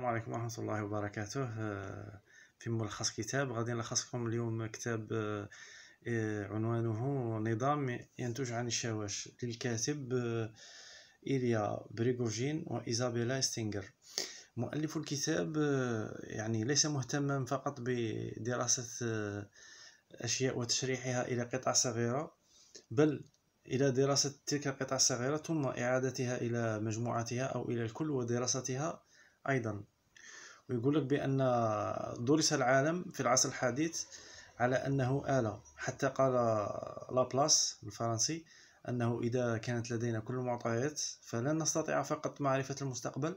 السلام عليكم ورحمة الله وبركاته آه، في ملخص كتاب غادي نلخصكم اليوم كتاب آه، عنوانه نظام ينتج عن الشواش للكاتب آه، إيليا بريغوجين وإيزابيلا ستينغر مؤلف الكتاب يعني ليس مهتما فقط بدراسة أشياء وتشريحها إلى قطع صغيرة بل إلى دراسة تلك القطع الصغيرة ثم إعادتها إلى مجموعتها أو إلى الكل ودراستها أيضا ويقول لك بأن درس العالم في العصر الحديث على أنه آلة حتى قال لابلاس الفرنسي أنه إذا كانت لدينا كل المعطيات فلن نستطيع فقط معرفة المستقبل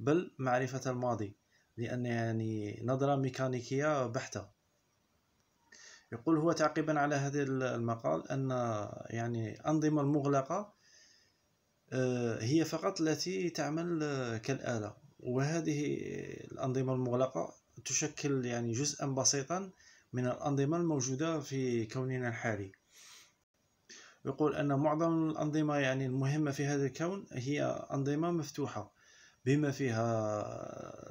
بل معرفة الماضي لأن يعني نظرة ميكانيكية بحتة يقول هو تعقيبا على هذا المقال أن يعني أنظمة المغلقة آه، هي فقط التي تعمل آه، كالآلة وهذه الأنظمة المغلقة تشكل يعني جزءا بسيطا من الأنظمة الموجودة في كوننا الحالي يقول أن معظم الأنظمة يعني المهمة في هذا الكون هي أنظمة مفتوحة بما فيها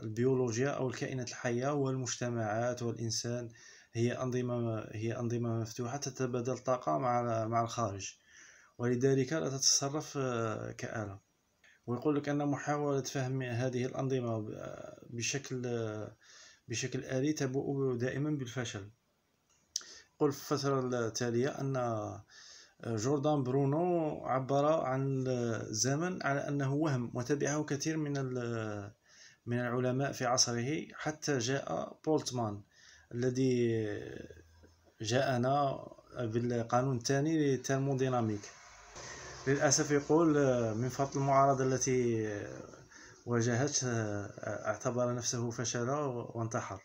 البيولوجيا أو الكائنات الحية والمجتمعات والإنسان هي أنظمة هي أنظمة مفتوحة تتبادل الطاقة مع مع الخارج ولذلك لا تتصرف آه، كآلة ويقول لك أن محاولة فهم هذه الأنظمة بشكل بشكل آلي تبوء دائما بالفشل قل في الفترة التالية أن جوردان برونو عبر عن الزمن على أنه وهم وتبعه كثير من من العلماء في عصره حتى جاء بولتمان الذي جاءنا بالقانون الثاني للثيرموديناميك للأسف يقول آه، من فضل المعارضة التي واجهت آه، اعتبر نفسه فشل وانتحر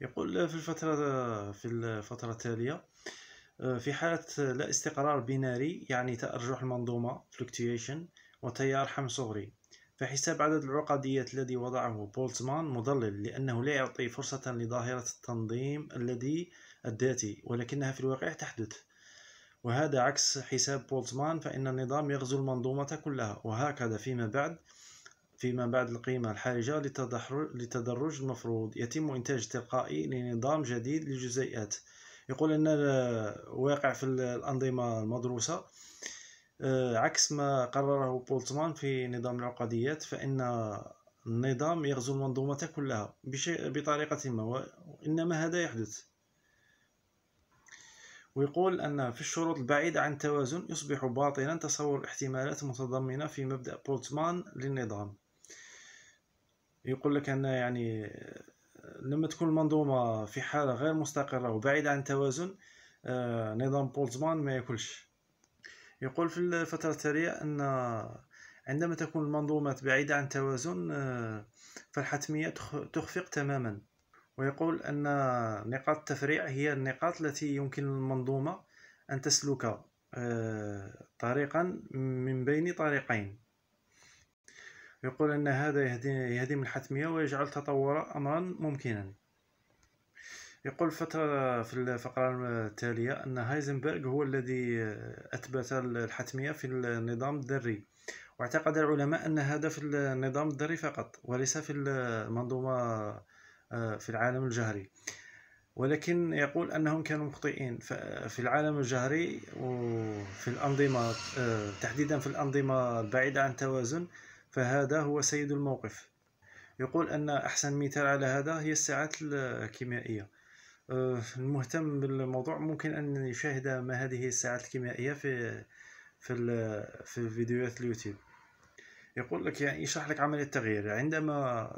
يقول آه، في الفترة في الفترة التالية في حالة لا استقرار بناري يعني تأرجح المنظومة fluctuation وتيار حم صغري فحساب عدد العقديات الذي وضعه بولتزمان مضلل لأنه لا يعطي فرصة لظاهرة التنظيم الذي الذاتي ولكنها في الواقع تحدث وهذا عكس حساب بولتمان فإن النظام يغزو المنظومة كلها وهكذا فيما بعد فيما بعد القيمة الحرجة لتدرج المفروض يتم إنتاج تلقائي لنظام جديد للجزيئات يقول أن الواقع في الأنظمة المدروسة آه، عكس ما قرره بولتمان في نظام العقديات فإن النظام يغزو المنظومة كلها بطريقة ما وإنما هذا يحدث ويقول أن في الشروط البعيدة عن التوازن يصبح باطلا تصور احتمالات المتضمنة في مبدأ بولتمان للنظام يقول لك أن يعني لما تكون المنظومة في حالة غير مستقرة وبعيدة عن التوازن آه، نظام بولتمان ما ياكلش يقول في الفترة التالية أن عندما تكون المنظومات بعيدة عن التوازن آه، فالحتمية تخفق تماما ويقول أن نقاط التفريع هي النقاط التي يمكن للمنظومة أن تسلك آه، طريقا من بين طريقين يقول أن هذا يهدم الحتمية ويجعل التطور أمرا ممكنا يقول فترة في الفقرة التالية أن هايزنبرغ هو الذي أثبت الحتمية في النظام الذري واعتقد العلماء أن هذا في النظام الذري فقط وليس في المنظومة آه، في العالم الجهري ولكن يقول أنهم كانوا مخطئين في العالم الجهري وفي الأنظمة آه، تحديدا في الأنظمة البعيدة عن التوازن فهذا هو سيد الموقف يقول أن أحسن مثال على هذا هي الساعات الكيميائية آه، المهتم بالموضوع ممكن أن يشاهد ما هذه الساعات الكيميائية في في في فيديوهات اليوتيوب يقول لك يعني يشرح لك عملية التغيير عندما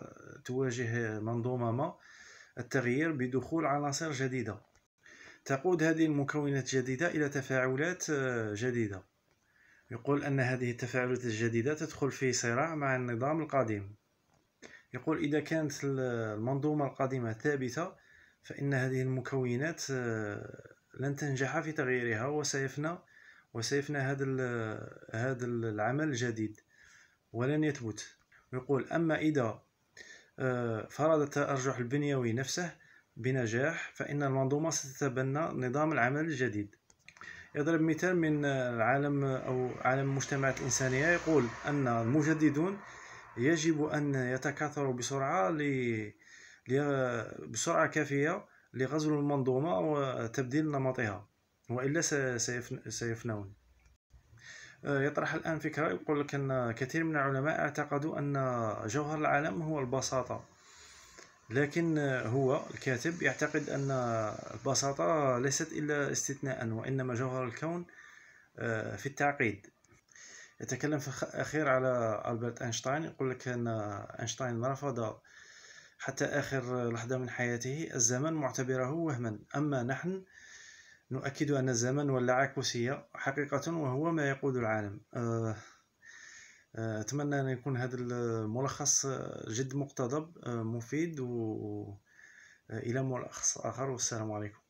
تواجه منظومة ما التغيير بدخول عناصر جديدة تقود هذه المكونات الجديدة إلى تفاعلات جديدة يقول أن هذه التفاعلات الجديدة تدخل في صراع مع النظام القديم يقول إذا كانت المنظومة القديمة ثابتة فإن هذه المكونات لن تنجح في تغييرها وسيفنى وسيفنى هذا هذا العمل الجديد ولن يثبت ويقول أما إذا آه، فرضت التأرجح البنيوي نفسه بنجاح فإن المنظومة ستتبنى نظام العمل الجديد يضرب مثال من العالم أو عالم المجتمعات الإنسانية يقول أن المجددون يجب أن يتكاثروا بسرعة لي بسرعة كافية لغزو المنظومة وتبديل نمطها وإلا سيفنون آه، يطرح الآن فكرة يقول لك أن كثير من العلماء اعتقدوا أن جوهر العالم هو البساطة لكن هو الكاتب يعتقد أن البساطة ليست إلا استثناء وإنما جوهر الكون آه، في التعقيد يتكلم في الأخير على ألبرت أينشتاين يقول لك أن أينشتاين رفض حتى آخر لحظة من حياته الزمن معتبره وهما أما نحن نؤكد أن الزمن ولا عكوسية حقيقة وهو ما يقود العالم آه، آه، أتمنى أن يكون هذا الملخص جد مقتضب آه، مفيد و إلى ملخص آخر والسلام عليكم